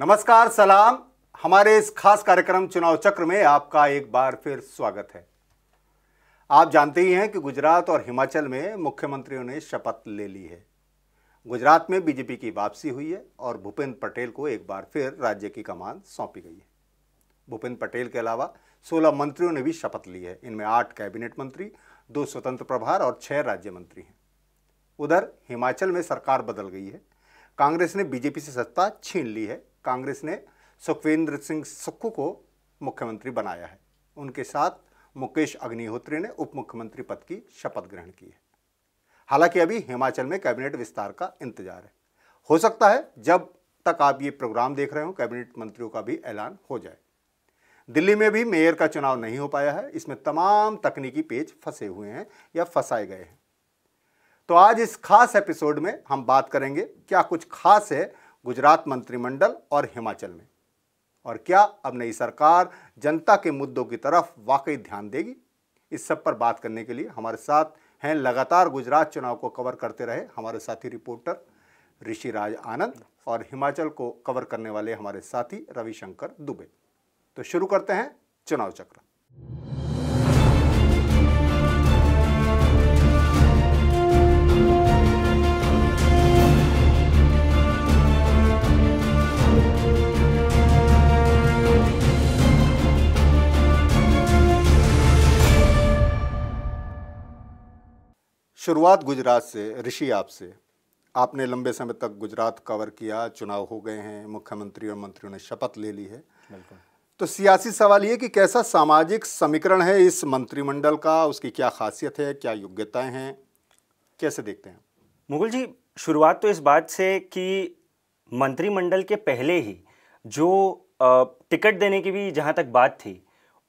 नमस्कार सलाम हमारे इस खास कार्यक्रम चुनाव चक्र में आपका एक बार फिर स्वागत है आप जानते ही हैं कि गुजरात और हिमाचल में मुख्यमंत्रियों ने शपथ ले ली है गुजरात में बीजेपी की वापसी हुई है और भूपेंद्र पटेल को एक बार फिर राज्य की कमान सौंपी गई है भूपेंद्र पटेल के अलावा सोलह मंत्रियों ने भी शपथ ली है इनमें आठ कैबिनेट मंत्री दो स्वतंत्र प्रभार और छह राज्य मंत्री हैं उधर हिमाचल में सरकार बदल गई है कांग्रेस ने बीजेपी से सत्ता छीन ली है कांग्रेस ने सुखवेंद्र सिंह सुक्खू को मुख्यमंत्री बनाया है उनके साथ मुकेश अग्निहोत्री ने उप मुख्यमंत्री पद की शपथ ग्रहण की है हालांकि अभी हिमाचल में कैबिनेट विस्तार का इंतजार है हो सकता है जब तक आप ये प्रोग्राम देख रहे हो कैबिनेट मंत्रियों का भी ऐलान हो जाए दिल्ली में भी मेयर का चुनाव नहीं हो पाया है इसमें तमाम तकनीकी पेज फंसे हुए हैं या फंसाए गए हैं तो आज इस खास एपिसोड में हम बात करेंगे क्या कुछ खास है गुजरात मंत्रिमंडल और हिमाचल में और क्या अब नई सरकार जनता के मुद्दों की तरफ वाकई ध्यान देगी इस सब पर बात करने के लिए हमारे साथ हैं लगातार गुजरात चुनाव को कवर करते रहे हमारे साथी रिपोर्टर ऋषि राज आनंद और हिमाचल को कवर करने वाले हमारे साथी रविशंकर दुबे तो शुरू करते हैं चुनाव चक्र शुरुआत गुजरात से ऋषि आपसे आपने लंबे समय तक गुजरात कवर किया चुनाव हो गए हैं मुख्यमंत्री और मंत्रियों ने शपथ ले ली है तो सियासी सवाल ये कि कैसा सामाजिक समीकरण है इस मंत्रिमंडल का उसकी क्या खासियत है क्या योग्यताएं हैं कैसे देखते हैं मुगल जी शुरुआत तो इस बात से कि मंत्रिमंडल के पहले ही जो टिकट देने की भी जहाँ तक बात थी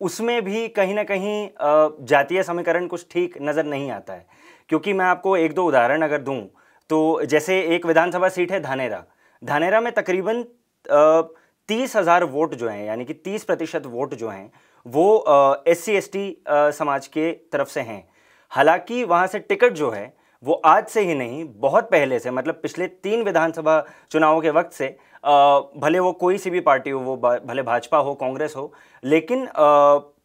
उसमें भी कहीं ना कहीं जातीय समीकरण कुछ ठीक नज़र नहीं आता है क्योंकि मैं आपको एक दो उदाहरण अगर दूँ तो जैसे एक विधानसभा सीट है धानेरा धानेरा में तकरीबन तीस हज़ार वोट जो हैं यानी कि तीस प्रतिशत वोट जो हैं वो एस सी एस टी समाज के तरफ से हैं हालांकि वहाँ से टिकट जो है वो आज से ही नहीं बहुत पहले से मतलब पिछले तीन विधानसभा चुनावों के वक्त से आ, भले वो कोई सी भी पार्टी हो वो भले भाजपा हो कांग्रेस हो लेकिन आ,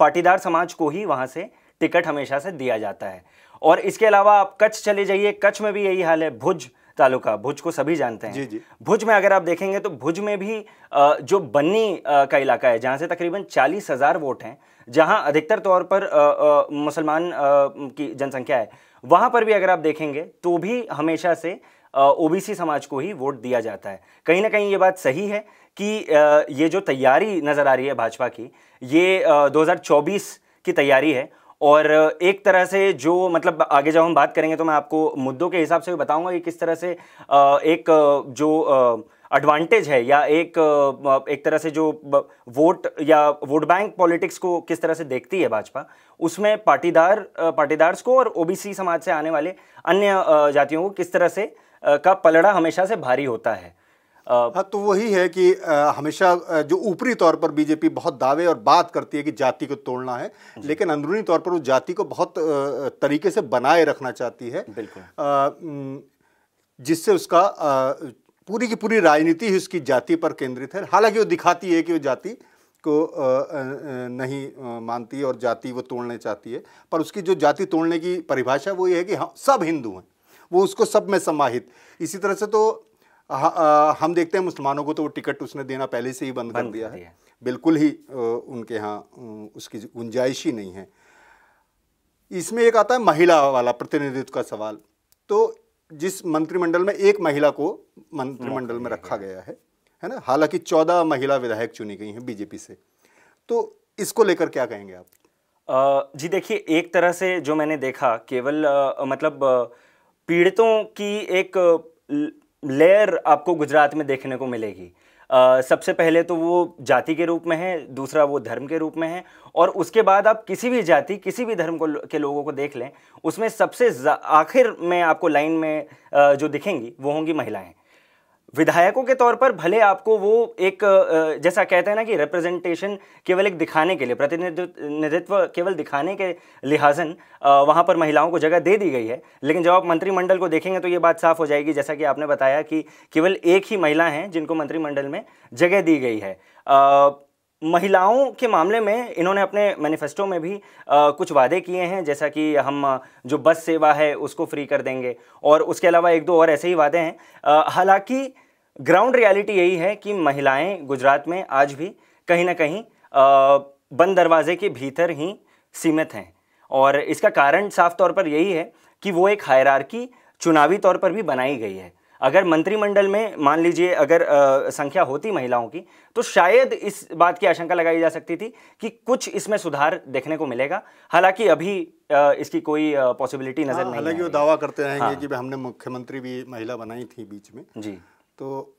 पाटीदार समाज को ही वहाँ से टिकट हमेशा से दिया जाता है और इसके अलावा आप कच्छ चले जाइए कच्छ में भी यही हाल है भुज तालुका भुज को सभी जानते हैं जी जी भुज में अगर आप देखेंगे तो भुज में भी जो बन्नी का इलाका है जहाँ से तकरीबन चालीस हज़ार वोट हैं जहाँ अधिकतर तौर पर मुसलमान की जनसंख्या है वहाँ पर भी अगर आप देखेंगे तो भी हमेशा से ओबीसी समाज को ही वोट दिया जाता है कहीं ना कहीं ये बात सही है कि ये जो तैयारी नज़र आ रही है भाजपा की ये 2024 की तैयारी है और एक तरह से जो मतलब आगे जब हम बात करेंगे तो मैं आपको मुद्दों के हिसाब से भी बताऊंगा कि किस तरह से एक जो एडवांटेज है या एक एक तरह से जो वोट या वोट बैंक पॉलिटिक्स को किस तरह से देखती है भाजपा उसमें पाटीदार पाटीदार्स को और ओबीसी समाज से आने वाले अन्य जातियों को किस तरह से का पलड़ा हमेशा से भारी होता है हाँ तो वही है कि हमेशा जो ऊपरी तौर पर बीजेपी बहुत दावे और बात करती है कि जाति को तोड़ना है लेकिन अंदरूनी तौर पर वो जाति को बहुत तरीके से बनाए रखना चाहती है जिससे उसका पूरी की पूरी राजनीति ही उसकी जाति पर केंद्रित है हालांकि वो दिखाती है कि वो जाति को नहीं मानती और जाति वो तोड़ने चाहती है पर उसकी जो जाति तोड़ने की परिभाषा वो ये है कि हम हाँ, सब हिंदू हैं वो उसको सब में समाहित इसी तरह से तो हाँ, हम देखते हैं मुसलमानों को तो वो टिकट उसने देना पहले से ही बंद, बंद कर दिया है।, है बिल्कुल ही उनके यहाँ उसकी गुंजाइश ही नहीं है इसमें एक आता है महिला वाला प्रतिनिधित्व का सवाल तो जिस मंत्रिमंडल में एक महिला को मंत्रिमंडल में रखा गया है है ना हालांकि चौदह महिला विधायक चुनी गई हैं बीजेपी से तो इसको लेकर क्या कहेंगे आप जी देखिए एक तरह से जो मैंने देखा केवल मतलब पीड़ितों की एक लेयर आपको गुजरात में देखने को मिलेगी Uh, सबसे पहले तो वो जाति के रूप में है दूसरा वो धर्म के रूप में है और उसके बाद आप किसी भी जाति किसी भी धर्म को के लोगों को देख लें उसमें सबसे आखिर में आपको लाइन में जो दिखेंगी वो होंगी महिलाएं विधायकों के तौर पर भले आपको वो एक जैसा कहते हैं ना कि रिप्रेजेंटेशन केवल एक दिखाने के लिए प्रतिनिधित्व केवल दिखाने के लिहाजन वहाँ पर महिलाओं को जगह दे दी गई है लेकिन जब आप मंत्रिमंडल को देखेंगे तो ये बात साफ हो जाएगी जैसा कि आपने बताया कि केवल एक ही महिला हैं जिनको मंत्रिमंडल में जगह दी गई है आ, महिलाओं के मामले में इन्होंने अपने मैनिफेस्टो में भी आ, कुछ वादे किए हैं जैसा कि हम जो बस सेवा है उसको फ्री कर देंगे और उसके अलावा एक दो और ऐसे ही वादे हैं हालांकि ग्राउंड रियलिटी यही है कि महिलाएं गुजरात में आज भी कहीं ना कहीं बंद दरवाजे के भीतर ही सीमित हैं और इसका कारण साफ तौर पर यही है कि वो एक हायरार्की चुनावी तौर पर भी बनाई गई है अगर मंत्रिमंडल में मान लीजिए अगर आ, संख्या होती महिलाओं की तो शायद इस बात की आशंका लगाई जा सकती थी कि कुछ इसमें सुधार देखने को मिलेगा हालांकि अभी आ, इसकी कोई पॉसिबिलिटी नज़र हाँ, नहीं हालांकि वो दावा करते रहेंगे हाँ। कि हमने मुख्यमंत्री भी महिला बनाई थी बीच में जी तो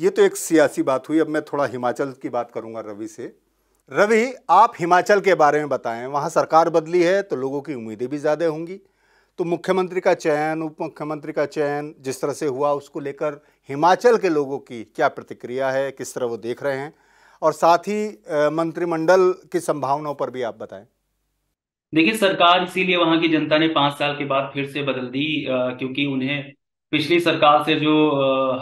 ये तो एक सियासी बात हुई अब मैं थोड़ा हिमाचल की बात करूंगा रवि से रवि आप हिमाचल के बारे में बताएं वहाँ सरकार बदली है तो लोगों की उम्मीदें भी ज़्यादा होंगी तो मुख्यमंत्री का चयन उप मुख्यमंत्री का चयन जिस तरह से हुआ उसको लेकर हिमाचल के लोगों की क्या प्रतिक्रिया है किस तरह वो देख रहे हैं और साथ ही मंत्रिमंडल की संभावनाओं पर भी आप बताएं देखिए सरकार इसीलिए वहां की जनता ने पांच साल के बाद फिर से बदल दी क्योंकि उन्हें पिछली सरकार से जो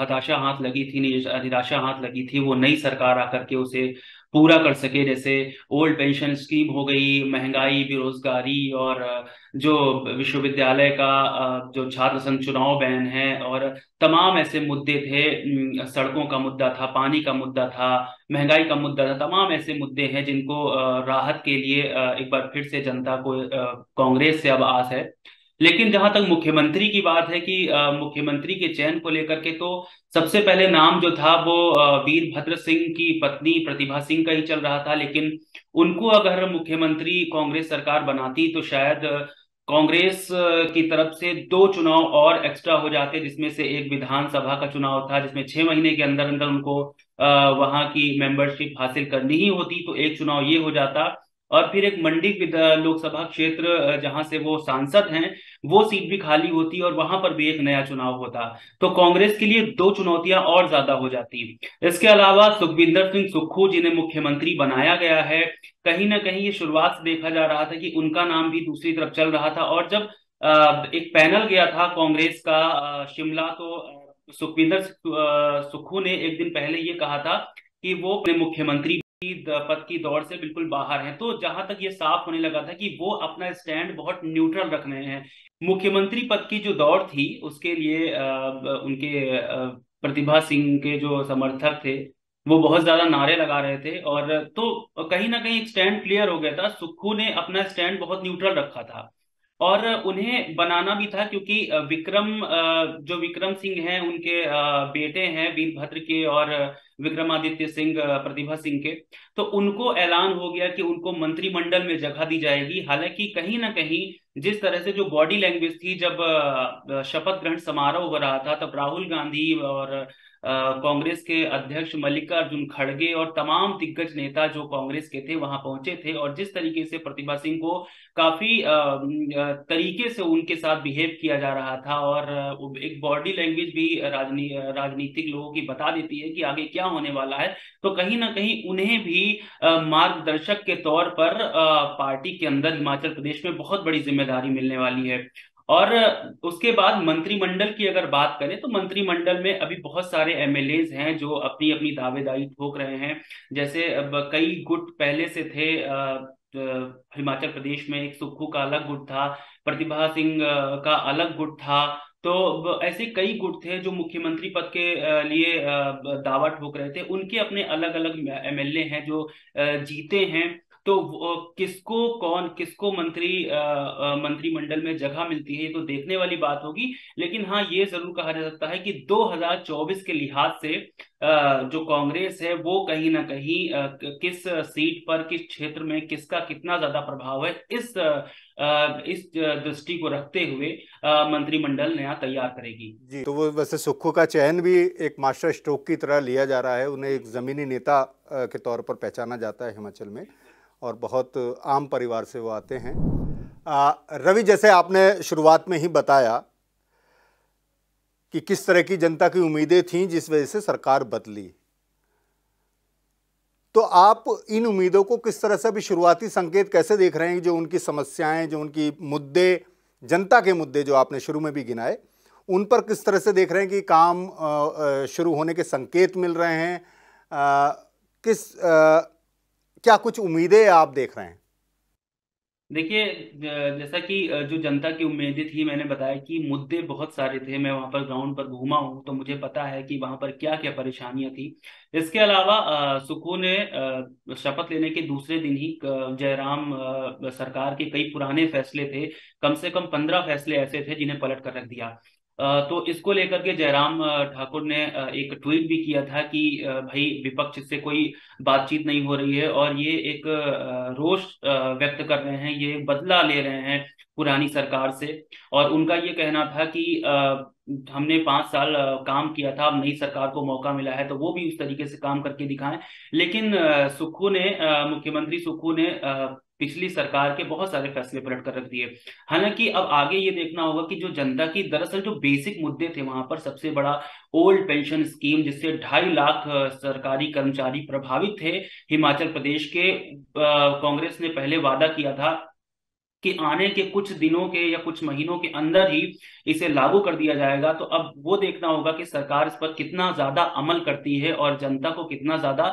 हताशा हाथ लगी थी निराशा हाथ लगी थी वो नई सरकार आकर के उसे पूरा कर सके जैसे ओल्ड पेंशन स्कीम हो गई महंगाई बेरोजगारी और जो विश्वविद्यालय का जो छात्र संघ चुनाव बैन है और तमाम ऐसे मुद्दे थे सड़कों का मुद्दा था पानी का मुद्दा था महंगाई का मुद्दा था तमाम ऐसे मुद्दे हैं जिनको राहत के लिए एक बार फिर से जनता को कांग्रेस से अब आस है लेकिन जहां तक मुख्यमंत्री की बात है कि मुख्यमंत्री के चयन को लेकर के तो सबसे पहले नाम जो था वो वीरभद्र सिंह की पत्नी प्रतिभा सिंह का ही चल रहा था लेकिन उनको अगर मुख्यमंत्री कांग्रेस सरकार बनाती तो शायद कांग्रेस की तरफ से दो चुनाव और एक्स्ट्रा हो जाते जिसमें से एक विधानसभा का चुनाव था जिसमें छह महीने के अंदर अंदर उनको वहां की मेंबरशिप हासिल करनी ही होती तो एक चुनाव ये हो जाता और फिर एक मंडी लोकसभा क्षेत्र जहां से वो सांसद हैं वो सीट भी खाली होती और वहां पर भी एक नया चुनाव होता तो कांग्रेस के लिए दो चुनौतियां और ज्यादा हो जाती इसके अलावा सुखविंदर सिंह सुक्खू जिन्हें मुख्यमंत्री बनाया गया है कहीं ना कहीं ये शुरुआत से देखा जा रहा था कि उनका नाम भी दूसरी तरफ चल रहा था और जब एक पैनल गया था कांग्रेस का शिमला तो सुखविंदर सुक्खू ने एक दिन पहले ये कहा था कि वो अपने मुख्यमंत्री पद की दौड़ से बिल्कुल बाहर हैं तो जहां तक ये साफ होने लगा था कि वो अपना स्टैंड बहुत न्यूट्रल रख रहे हैं मुख्यमंत्री पद की जो दौड़ थी उसके लिए उनके प्रतिभा सिंह के जो समर्थक थे वो बहुत ज्यादा नारे लगा रहे थे और तो कहीं ना कहीं स्टैंड क्लियर हो गया था सुक्खू ने अपना स्टैंड बहुत न्यूट्रल रखा था और उन्हें बनाना भी था क्योंकि विक्रम जो विक्रम सिंह हैं उनके बेटे हैं वीरभद्र के और विक्रमादित्य सिंह प्रतिभा सिंह के तो उनको ऐलान हो गया कि उनको मंत्रिमंडल में जगह दी जाएगी हालांकि कहीं ना कहीं जिस तरह से जो बॉडी लैंग्वेज थी जब शपथ ग्रहण समारोह हो रहा था तब राहुल गांधी और कांग्रेस के अध्यक्ष मल्लिकार्जुन खड़गे और तमाम दिग्गज नेता जो कांग्रेस के थे वहां पहुंचे थे और जिस तरीके से प्रतिभा सिंह को काफी तरीके से उनके साथ बिहेव किया जा रहा था और एक बॉडी लैंग्वेज भी राजनी राजनीतिक लोगों की बता देती है कि आगे क्या होने वाला है तो कहीं ना कहीं उन्हें भी मार्गदर्शक के तौर पर पार्टी के अंदर हिमाचल प्रदेश में बहुत बड़ी जिम्मेदारी मिलने वाली है और उसके बाद मंत्रिमंडल की अगर बात करें तो मंत्रिमंडल में अभी बहुत सारे एम हैं जो अपनी अपनी दावेदारी ठोक रहे हैं जैसे कई गुट पहले से थे हिमाचल प्रदेश में एक सुखू का अलग गुट था प्रतिभा सिंह का अलग गुट था तो ऐसे कई गुट थे जो मुख्यमंत्री पद के लिए दावा ठोक रहे थे उनके अपने अलग अलग एमएलए हैं जो जीते हैं तो किसको कौन किसको मंत्री मंत्रिमंडल में जगह मिलती है ये तो देखने वाली बात होगी लेकिन हाँ ये जरूर कहा जा सकता है कि 2024 के लिहाज से जो कांग्रेस है वो कहीं ना कहीं किस सीट पर किस क्षेत्र में किसका कितना ज्यादा प्रभाव है इस इस दृष्टि को रखते हुए मंत्रिमंडल नया तैयार करेगी जी तो वो वैसे सुक्खू का चयन भी एक मास्टर स्ट्रोक की तरह लिया जा रहा है उन्हें एक जमीनी नेता के तौर पर पहचाना जाता है हिमाचल में और बहुत आम परिवार से वो आते हैं रवि जैसे आपने शुरुआत में ही बताया कि किस तरह की जनता की उम्मीदें थीं जिस वजह से सरकार बदली तो आप इन उम्मीदों को किस तरह से अभी शुरुआती संकेत कैसे देख रहे हैं जो उनकी समस्याएं जो उनकी मुद्दे जनता के मुद्दे जो आपने शुरू में भी गिनाए उन पर किस तरह से देख रहे हैं कि काम शुरू होने के संकेत मिल रहे हैं किस क्या कुछ उम्मीदें आप देख रहे हैं देखिए जैसा कि जो जनता की उम्मीदें थी मैंने बताया कि मुद्दे बहुत सारे थे मैं वहां पर ग्राउंड पर घूमा हूं तो मुझे पता है कि वहां पर क्या क्या परेशानियां थी इसके अलावा सुकू ने शपथ लेने के दूसरे दिन ही जयराम सरकार के कई पुराने फैसले थे कम से कम पंद्रह फैसले ऐसे थे जिन्हें पलट कर रख दिया तो इसको लेकर के जयराम ठाकुर ने एक ट्वीट भी किया था कि भाई विपक्ष से कोई बातचीत नहीं हो रही है और ये एक रोष व्यक्त कर रहे हैं ये बदला ले रहे हैं पुरानी सरकार से और उनका ये कहना था कि हमने पांच साल काम किया था अब नई सरकार को मौका मिला है तो वो भी उस तरीके से काम करके दिखाएं लेकिन सुखू ने मुख्यमंत्री सुक्खू ने पिछली सरकार के बहुत सारे फैसले पलट कर रख दिए हालांकि अब आगे ये देखना होगा कि जो जनता की दरअसल जो बेसिक मुद्दे थे वहां पर सबसे बड़ा ओल्ड पेंशन स्कीम जिससे ढाई लाख सरकारी कर्मचारी प्रभावित थे हिमाचल प्रदेश के कांग्रेस ने पहले वादा किया था कि आने के कुछ दिनों के या कुछ महीनों के अंदर ही इसे लागू कर दिया जाएगा तो अब वो देखना होगा कि सरकार इस पर कितना ज्यादा अमल करती है और जनता को कितना ज्यादा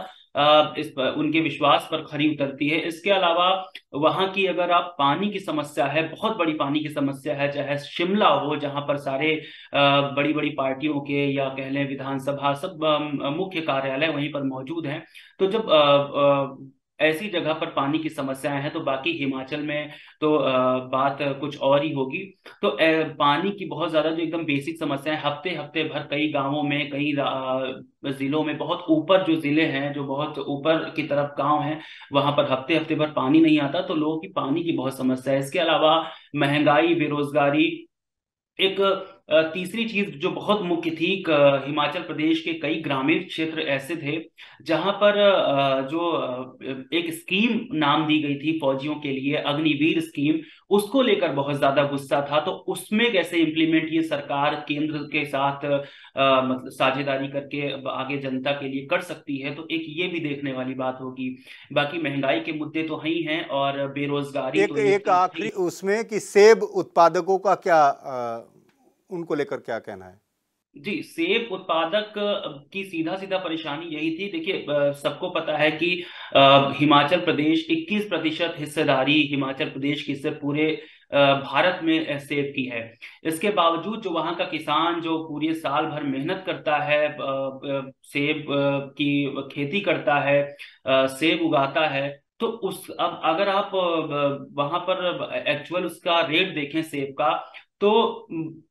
इस पर उनके विश्वास पर खरी उतरती है इसके अलावा वहां की अगर आप पानी की समस्या है बहुत बड़ी पानी की समस्या है चाहे शिमला हो जहां पर सारे बड़ी बड़ी पार्टियों के या कह लें विधानसभा सब मुख्य कार्यालय वहीं पर मौजूद हैं तो जब ऐसी जगह पर पानी की समस्याएं हैं तो बाकी हिमाचल में तो बात कुछ और ही होगी तो पानी की बहुत ज्यादा जो एकदम बेसिक समस्याएं हफ्ते हफ्ते भर कई गांवों में कई जिलों में बहुत ऊपर जो जिले हैं जो बहुत ऊपर की तरफ गांव हैं वहां पर हफ्ते हफ्ते भर पानी नहीं आता तो लोगों की पानी की बहुत समस्या है इसके अलावा महंगाई बेरोजगारी एक तीसरी चीज जो बहुत मुख्य थी हिमाचल प्रदेश के कई ग्रामीण क्षेत्र ऐसे थे जहां पर जो एक स्कीम नाम दी गई थी फौजियों के लिए अग्निवीर स्कीम उसको लेकर बहुत ज्यादा गुस्सा था तो उसमें कैसे इम्प्लीमेंट ये सरकार केंद्र के साथ मतलब साझेदारी करके आगे जनता के लिए कर सकती है तो एक ये भी देखने वाली बात होगी बाकी महंगाई के मुद्दे तो ही हैं और बेरोजगारी एक, तो एक, एक आखिरी उसमें कि सेब उत्पादकों का क्या आ... उनको लेकर क्या कहना है जी सेब उत्पादक की सीधा सीधा परेशानी यही थी देखिए सबको पता है कि हिमाचल प्रदेश 21 प्रतिशत हिस्सेदारी हिमाचल प्रदेश की से पूरे भारत में सेब की है इसके बावजूद जो वहां का किसान जो पूरे साल भर मेहनत करता है सेब की खेती करता है सेब उगाता है तो उस अब अगर आप वहां पर एक्चुअल उसका रेट देखें सेब का तो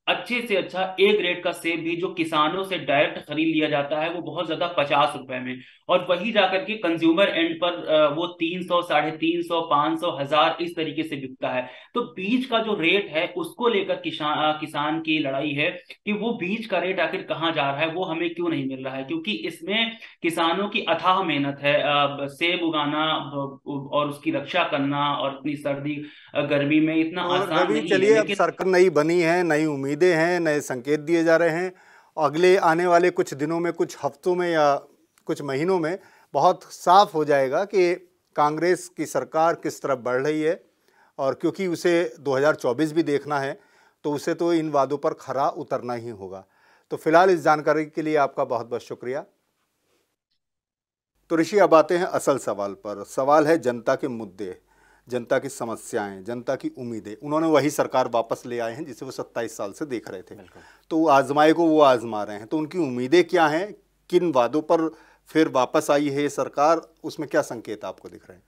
अच्छे से अच्छा ए ग्रेड का सेब भी जो किसानों से डायरेक्ट खरीद लिया जाता है वो बहुत ज्यादा पचास रुपए में और वही जाकर के कंज्यूमर एंड पर वो तीन सौ साढ़े तीन सौ पांच सौ हजार इस तरीके से बिकता है तो बीज का जो रेट है उसको लेकर किसान किसान की लड़ाई है कि वो बीज का रेट आखिर कहाँ जा रहा है वो हमें क्यों नहीं मिल रहा है क्योंकि इसमें किसानों की अथाह मेहनत है सेब उगाना और उसकी रक्षा करना और इतनी सर्दी गर्मी में इतना आसान चलिए सरकार नई बनी है नई उम्मीद उम्मीदें हैं नए संकेत दिए जा रहे हैं अगले आने वाले कुछ दिनों में कुछ हफ्तों में या कुछ महीनों में बहुत साफ हो जाएगा कि कांग्रेस की सरकार किस तरफ बढ़ रही है और क्योंकि उसे 2024 भी देखना है तो उसे तो इन वादों पर खरा उतरना ही होगा तो फिलहाल इस जानकारी के लिए आपका बहुत बहुत शुक्रिया तो ऋषि अब आते हैं असल सवाल पर सवाल है जनता के मुद्दे जनता की समस्याएं जनता की उम्मीदें उन्होंने वही सरकार वापस ले आए हैं जिसे वो सत्ताईस साल से देख रहे थे तो आजमाए को वो आजमा रहे हैं तो उनकी उम्मीदें क्या हैं किन वादों पर फिर वापस आई है ये सरकार उसमें क्या संकेत आपको दिख रहे हैं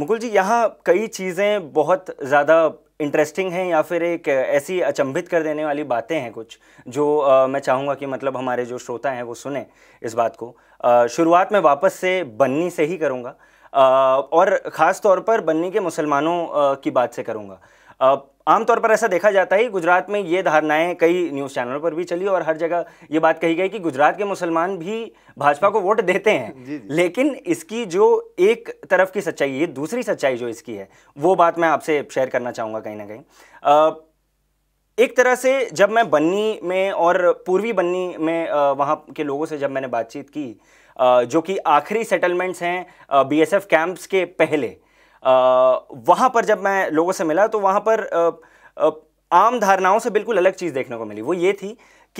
मुकुल जी यहाँ कई चीज़ें बहुत ज़्यादा इंटरेस्टिंग हैं या फिर एक ऐसी अचंभित कर देने वाली बातें हैं कुछ जो आ, मैं चाहूँगा कि मतलब हमारे जो श्रोता हैं वो सुने इस बात को आ, शुरुआत में वापस से बन्नी से ही करूँगा और ख़ास तौर पर बन्नी के मुसलमानों की बात से करूँगा आमतौर पर ऐसा देखा जाता है गुजरात में ये धारणाएं कई न्यूज़ चैनलों पर भी चली और हर जगह ये बात कही गई कि गुजरात के मुसलमान भी भाजपा को वोट देते हैं जी जी। लेकिन इसकी जो एक तरफ की सच्चाई है दूसरी सच्चाई जो इसकी है वो बात मैं आपसे शेयर करना चाहूँगा कहीं ना कहीं एक तरह से जब मैं बन्नी में और पूर्वी बन्नी में वहाँ के लोगों से जब मैंने बातचीत की जो कि आखिरी सेटलमेंट्स हैं बीएसएफ कैंप्स के पहले वहाँ पर जब मैं लोगों से मिला तो वहाँ पर आम धारणाओं से बिल्कुल अलग चीज़ देखने को मिली वो ये थी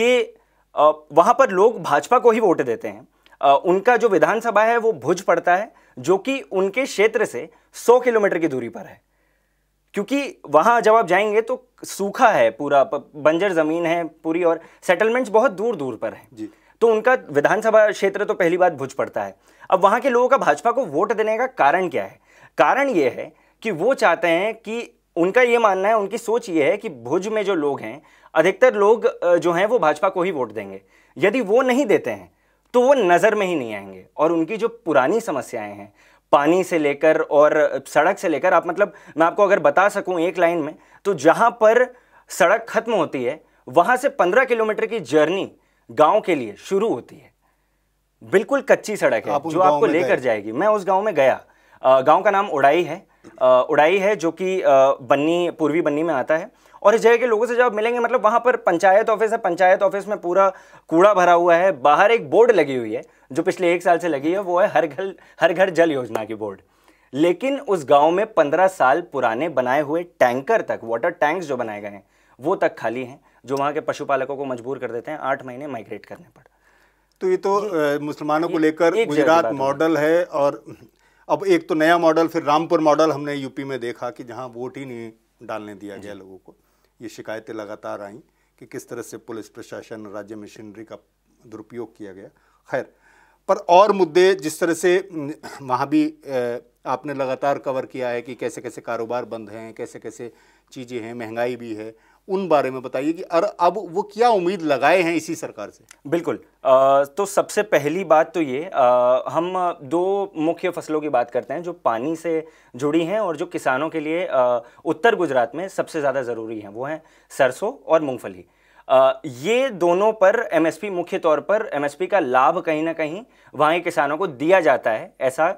कि वहाँ पर लोग भाजपा को ही वोट देते हैं उनका जो विधानसभा है वो भुज पड़ता है जो कि उनके क्षेत्र से 100 किलोमीटर की दूरी पर है क्योंकि वहाँ जब आप जाएंगे तो सूखा है पूरा बंजर ज़मीन है पूरी और सेटलमेंट्स बहुत दूर दूर पर हैं जी तो उनका विधानसभा क्षेत्र तो पहली बात भुज पड़ता है अब वहां के लोगों का भाजपा को वोट देने का कारण क्या है कारण यह है कि वो चाहते हैं कि उनका ये मानना है उनकी सोच ये है कि भुज में जो लोग हैं अधिकतर लोग जो हैं वो भाजपा को ही वोट देंगे यदि वो नहीं देते हैं तो वो नज़र में ही नहीं आएंगे और उनकी जो पुरानी समस्याएं हैं पानी से लेकर और सड़क से लेकर आप मतलब मैं आपको अगर बता सकूं एक लाइन में तो जहां पर सड़क खत्म होती है वहां से पंद्रह किलोमीटर की जर्नी गांव के लिए शुरू होती है बिल्कुल कच्ची सड़क है जो आपको लेकर जाएगी मैं उस गांव में गया गांव का नाम उड़ाई है उड़ाई है जो कि बन्नी पूर्वी बन्नी में आता है और इस जगह के लोगों से जब आप मिलेंगे मतलब वहां पर पंचायत ऑफिस है पंचायत ऑफिस में पूरा कूड़ा भरा हुआ है बाहर एक बोर्ड लगी हुई है जो पिछले एक साल से लगी है वो है हर घर हर घर जल योजना की बोर्ड लेकिन उस गांव में पंद्रह साल पुराने बनाए हुए टैंकर तक वाटर टैंक्स जो बनाए गए हैं वो तक खाली हैं जो वहाँ के पशुपालकों को मजबूर कर देते हैं आठ महीने माइग्रेट करने पर तो ये तो मुसलमानों को लेकर गुजरात मॉडल है और अब एक तो नया मॉडल फिर रामपुर मॉडल हमने यूपी में देखा कि जहाँ वोट ही नहीं डालने दिया गया लोगों को ये शिकायतें लगातार आई कि किस तरह से पुलिस प्रशासन राज्य मशीनरी का दुरुपयोग किया गया खैर पर और मुद्दे जिस तरह से वहाँ भी आपने लगातार कवर किया है कि कैसे कैसे कारोबार बंद हैं कैसे कैसे चीज़ें हैं महंगाई भी है उन बारे में बताइए कि अरे अब वो क्या उम्मीद लगाए हैं इसी सरकार से बिल्कुल आ, तो सबसे पहली बात तो ये आ, हम दो मुख्य फसलों की बात करते हैं जो पानी से जुड़ी हैं और जो किसानों के लिए आ, उत्तर गुजरात में सबसे ज़्यादा ज़रूरी हैं वो हैं सरसों और मूँगफली ये दोनों पर एमएसपी मुख्य तौर पर एमएसपी का लाभ कहीं ना कहीं वहाँ किसानों को दिया जाता है ऐसा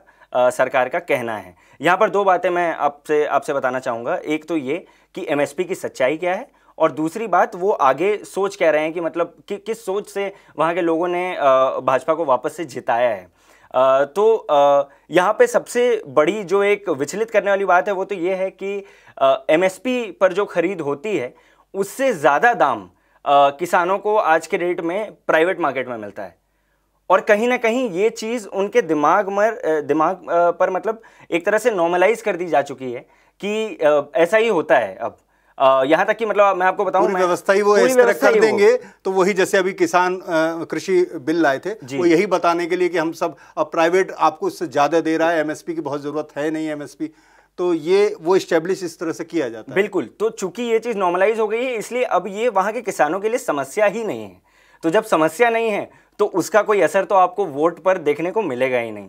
सरकार का कहना है यहाँ पर दो बातें मैं आपसे आपसे बताना चाहूँगा एक तो ये कि एमएसपी की सच्चाई क्या है और दूसरी बात वो आगे सोच कह रहे हैं कि मतलब कि किस सोच से वहाँ के लोगों ने भाजपा को वापस से जिताया है तो यहाँ पे सबसे बड़ी जो एक विचलित करने वाली बात है वो तो ये है कि एमएसपी पर जो खरीद होती है उससे ज़्यादा दाम किसानों को आज के डेट में प्राइवेट मार्केट में मिलता है और कहीं ना कहीं ये चीज़ उनके दिमाग मर दिमाग पर मतलब एक तरह से नॉर्मलाइज कर दी जा चुकी है कि ऐसा ही होता है अब यहाँ तक कि मतलब मैं आपको बताऊँ व्यवस्था ही वो इस तरह कर देंगे तो वही जैसे अभी किसान कृषि बिल लाए थे वो यही बताने के लिए कि हम सब अब प्राइवेट आपको उससे ज़्यादा दे रहा है एमएसपी की बहुत ज़रूरत है नहीं एमएसपी तो ये वो स्टेब्लिश इस तरह से किया जाता है बिल्कुल तो चूंकि ये चीज़ नॉर्मलाइज हो गई है इसलिए अब ये वहाँ के किसानों के लिए समस्या ही नहीं है तो जब समस्या नहीं है तो उसका कोई असर तो आपको वोट पर देखने को मिलेगा ही नहीं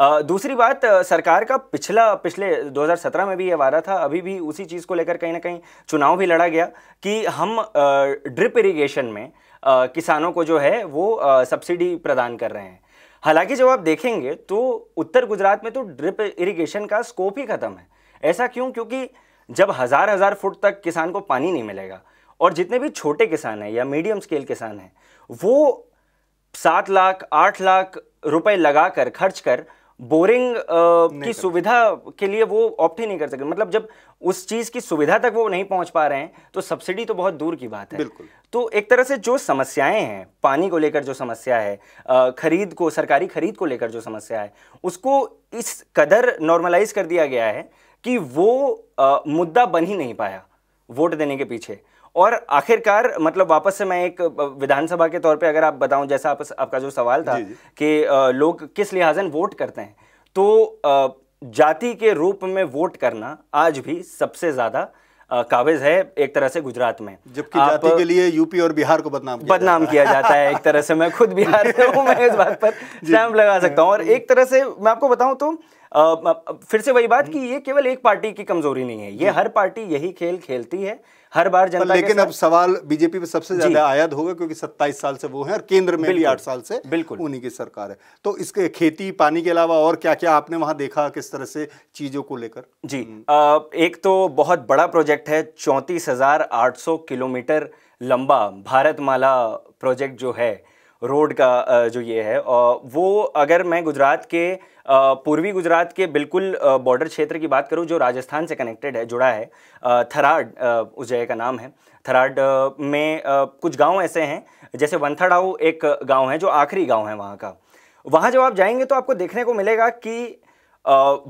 दूसरी बात सरकार का पिछला पिछले 2017 में भी ये वादा था अभी भी उसी चीज़ को लेकर कहीं ना कहीं चुनाव भी लड़ा गया कि हम ड्रिप इरिगेशन में किसानों को जो है वो सब्सिडी प्रदान कर रहे हैं हालांकि जब आप देखेंगे तो उत्तर गुजरात में तो ड्रिप इरिगेशन का स्कोप ही खत्म है ऐसा क्यों क्योंकि जब हज़ार हज़ार फुट तक किसान को पानी नहीं मिलेगा और जितने भी छोटे किसान हैं या मीडियम स्केल किसान हैं वो सात लाख आठ लाख रुपए लगाकर खर्च कर बोरिंग की सुविधा के लिए वो ऑप्ट ही नहीं कर सके मतलब जब उस चीज़ की सुविधा तक वो नहीं पहुंच पा रहे हैं तो सब्सिडी तो बहुत दूर की बात है बिल्कुल तो एक तरह से जो समस्याएं हैं पानी को लेकर जो समस्या है खरीद को सरकारी खरीद को लेकर जो समस्या है उसको इस कदर नॉर्मलाइज कर दिया गया है कि वो आ, मुद्दा बन ही नहीं पाया वोट देने के पीछे और आखिरकार मतलब वापस से मैं एक विधानसभा के तौर पे अगर आप बताऊं जैसा आप, आपका जो सवाल था कि लोग किस लिहाजन वोट करते हैं तो जाति के रूप में वोट करना आज भी सबसे ज़्यादा काबिज है एक तरह से गुजरात में जबकि जाति के लिए यूपी और बिहार को बदनाम किया बदनाम किया जाता है एक तरह से मैं खुद बिहार से हूँ मैं इस बात पर स्टैम्प लगा सकता हूँ और एक तरह से मैं आपको बताऊँ तो फिर से वही बात हम्म। कि ये केवल एक पार्टी की कमजोरी नहीं है ये हम्म। हर पार्टी यही खेल खेलती है हर बार जनता लेकिन अब सवाल बीजेपी में सबसे ज्यादा आयात होगा क्योंकि सत्ताईस साल से वो है और केंद्र में भी आठ साल से बिल्कुल उन्हीं की सरकार है तो इसके खेती पानी के अलावा और क्या क्या आपने वहां देखा किस तरह से चीजों को लेकर जी हम्म। एक तो बहुत बड़ा प्रोजेक्ट है चौंतीस किलोमीटर लंबा भारतमाला प्रोजेक्ट जो है रोड का जो ये है वो अगर मैं गुजरात के पूर्वी गुजरात के बिल्कुल बॉर्डर क्षेत्र की बात करूँ जो राजस्थान से कनेक्टेड है जुड़ा है थराड उस जगह का नाम है थराड में कुछ गांव ऐसे हैं जैसे वंथाड़ाऊ एक गांव है जो आखिरी गांव है वहाँ का वहाँ जब आप जाएंगे तो आपको देखने को मिलेगा कि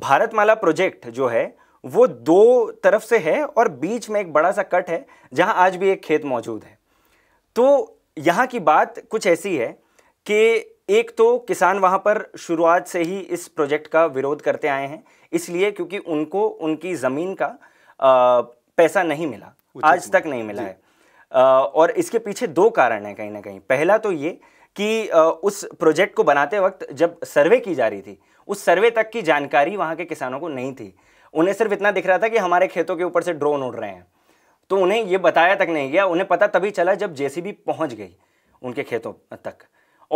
भारतमाला प्रोजेक्ट जो है वो दो तरफ से है और बीच में एक बड़ा सा कट है जहाँ आज भी एक खेत मौजूद है तो यहाँ की बात कुछ ऐसी है कि एक तो किसान वहाँ पर शुरुआत से ही इस प्रोजेक्ट का विरोध करते आए हैं इसलिए क्योंकि उनको उनकी ज़मीन का पैसा नहीं मिला आज तक नहीं मिला है और इसके पीछे दो कारण हैं कहीं ना कहीं पहला तो ये कि उस प्रोजेक्ट को बनाते वक्त जब सर्वे की जा रही थी उस सर्वे तक की जानकारी वहाँ के किसानों को नहीं थी उन्हें सिर्फ इतना दिख रहा था कि हमारे खेतों के ऊपर से ड्रोन उड़ रहे हैं तो उन्हें ये बताया तक नहीं गया उन्हें पता तभी चला जब जेसीबी पहुंच गई उनके खेतों तक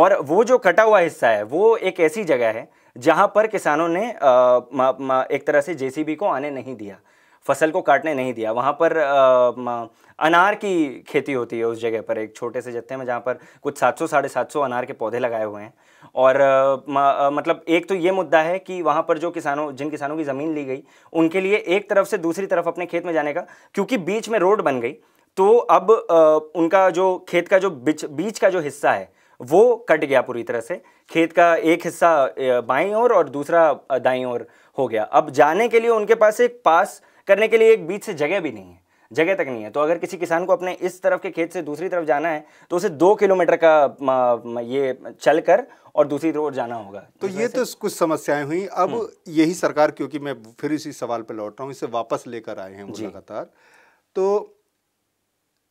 और वो जो कटा हुआ हिस्सा है वो एक ऐसी जगह है जहाँ पर किसानों ने आ, म, म, एक तरह से जेसीबी को आने नहीं दिया फसल को काटने नहीं दिया वहाँ पर आ, अनार की खेती होती है उस जगह पर एक छोटे से जत्थे में जहाँ पर कुछ सात सौ साढ़े सात सौ अनार के पौधे लगाए हुए हैं और आ, मतलब एक तो ये मुद्दा है कि वहाँ पर जो किसानों जिन किसानों की ज़मीन ली गई उनके लिए एक तरफ से दूसरी तरफ अपने खेत में जाने का क्योंकि बीच में रोड बन गई तो अब आ, उनका जो खेत का जो बीच बीच का जो हिस्सा है वो कट गया पूरी तरह से खेत का एक हिस्सा बाई ओर और, और दूसरा दाई ओर हो गया अब जाने के लिए उनके पास एक पास करने के लिए एक बीच से जगह भी नहीं है जगह तक नहीं है तो अगर किसी किसान को अपने इस तरफ के खेत से दूसरी तरफ जाना है तो उसे दो किलोमीटर का ये चल कर और दूसरी तरफ जाना होगा तो ये तो कुछ समस्याएं हुई अब हम्म। यही सरकार क्योंकि मैं फिर इसी सवाल पर लौट रहा हूँ इसे वापस लेकर आए हैं लगातार तो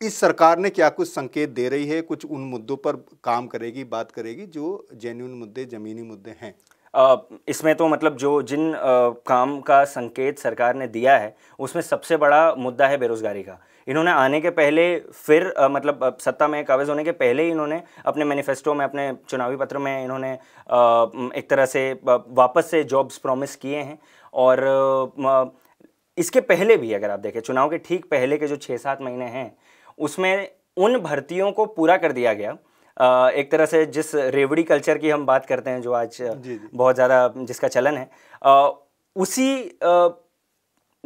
इस सरकार ने क्या कुछ संकेत दे रही है कुछ उन मुद्दों पर काम करेगी बात करेगी जो जेन्यून मुद्दे जमीनी मुद्दे हैं इसमें तो मतलब जो जिन काम का संकेत सरकार ने दिया है उसमें सबसे बड़ा मुद्दा है बेरोज़गारी का इन्होंने आने के पहले फिर मतलब सत्ता में काबिज होने के पहले ही इन्होंने अपने मैनिफेस्टो में अपने चुनावी पत्र में इन्होंने एक तरह से वापस से जॉब्स प्रॉमिस किए हैं और इसके पहले भी अगर आप देखें चुनाव के ठीक पहले के जो छः सात महीने हैं उसमें उन भर्तियों को पूरा कर दिया गया एक तरह से जिस रेवड़ी कल्चर की हम बात करते हैं जो आज जी जी। बहुत ज़्यादा जिसका चलन है उसी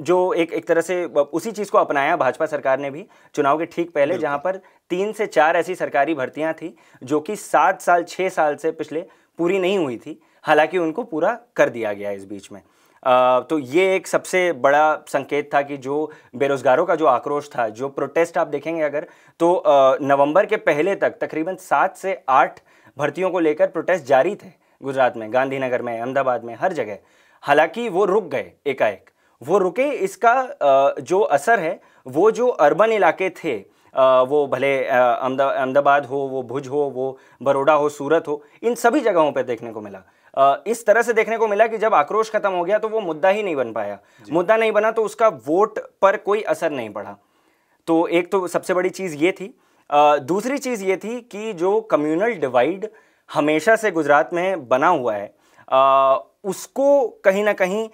जो एक एक तरह से उसी चीज़ को अपनाया भाजपा सरकार ने भी चुनाव के ठीक पहले जहां पर तीन से चार ऐसी सरकारी भर्तियां थी जो कि सात साल छः साल से पिछले पूरी नहीं हुई थी हालांकि उनको पूरा कर दिया गया इस बीच में तो ये एक सबसे बड़ा संकेत था कि जो बेरोज़गारों का जो आक्रोश था जो प्रोटेस्ट आप देखेंगे अगर तो नवंबर के पहले तक तकरीबन सात से आठ भर्तियों को लेकर प्रोटेस्ट जारी थे गुजरात में गांधीनगर में अहमदाबाद में हर जगह हालांकि वो रुक गए एकाएक वो रुके इसका जो असर है वो जो अर्बन इलाके थे वो भले अहमदाबाद हो वो भुज हो वो बड़ोड़ा हो सूरत हो इन सभी जगहों पर देखने को मिला इस तरह से देखने को मिला कि जब आक्रोश खत्म हो गया तो वो मुद्दा ही नहीं बन पाया मुद्दा नहीं बना तो उसका वोट पर कोई असर नहीं पड़ा तो एक तो सबसे बड़ी चीज़ ये थी दूसरी चीज़ ये थी कि जो कम्युनल डिवाइड हमेशा से गुजरात में बना हुआ है उसको कहीं ना कहीं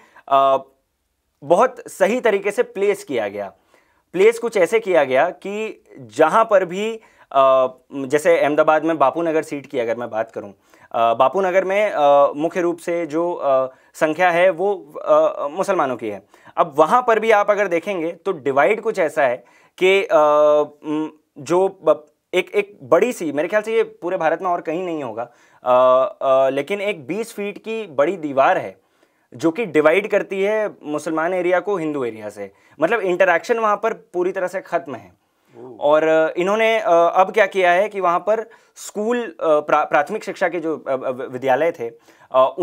बहुत सही तरीके से प्लेस किया गया प्लेस कुछ ऐसे किया गया कि जहाँ पर भी जैसे अहमदाबाद में बापू नगर सीट की अगर मैं बात करूँ बापू नगर में मुख्य रूप से जो संख्या है वो मुसलमानों की है अब वहाँ पर भी आप अगर देखेंगे तो डिवाइड कुछ ऐसा है कि जो एक एक बड़ी सी मेरे ख्याल से ये पूरे भारत में और कहीं नहीं होगा आ, आ, लेकिन एक 20 फीट की बड़ी दीवार है जो कि डिवाइड करती है मुसलमान एरिया को हिंदू एरिया से मतलब इंटरेक्शन वहाँ पर पूरी तरह से ख़त्म है और इन्होंने अब क्या किया है कि वहाँ पर स्कूल प्राथमिक शिक्षा के जो विद्यालय थे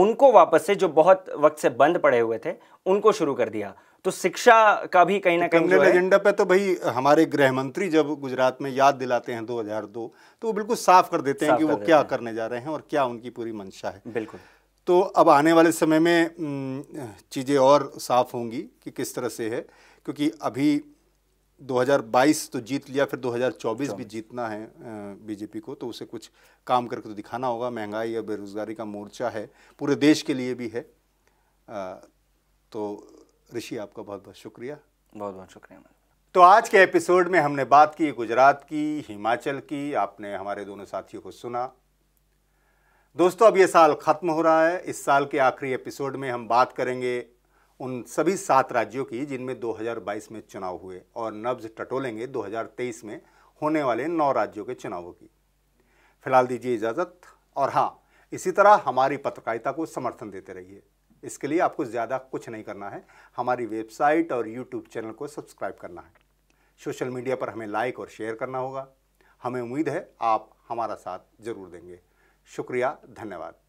उनको वापस से जो बहुत वक्त से बंद पड़े हुए थे उनको शुरू कर दिया तो शिक्षा का भी कहीं तो ना कहीं एजेंडा पे तो भाई हमारे गृह मंत्री जब गुजरात में याद दिलाते हैं 2002 तो वो बिल्कुल साफ कर देते हैं कि वो क्या करने जा रहे हैं और क्या उनकी पूरी मंशा है बिल्कुल तो अब आने वाले समय में चीज़ें और साफ होंगी कि किस तरह से है क्योंकि अभी 2022 तो जीत लिया फिर 2024 भी जीतना है बीजेपी को तो उसे कुछ काम करके तो दिखाना होगा महंगाई या बेरोज़गारी का मोर्चा है पूरे देश के लिए भी है तो ऋषि आपका बहुत बहुत शुक्रिया बहुत बहुत शुक्रिया तो आज के एपिसोड में हमने बात की गुजरात की हिमाचल की आपने हमारे दोनों साथियों को सुना दोस्तों अब ये साल ख़त्म हो रहा है इस साल के आखिरी एपिसोड में हम बात करेंगे उन सभी सात राज्यों की जिनमें 2022 में चुनाव हुए और नब्ज टटोलेंगे 2023 में होने वाले नौ राज्यों के चुनावों की फिलहाल दीजिए इजाज़त और हाँ इसी तरह हमारी पत्रकारिता को समर्थन देते रहिए इसके लिए आपको ज़्यादा कुछ नहीं करना है हमारी वेबसाइट और यूट्यूब चैनल को सब्सक्राइब करना है सोशल मीडिया पर हमें लाइक और शेयर करना होगा हमें उम्मीद है आप हमारा साथ ज़रूर देंगे शुक्रिया धन्यवाद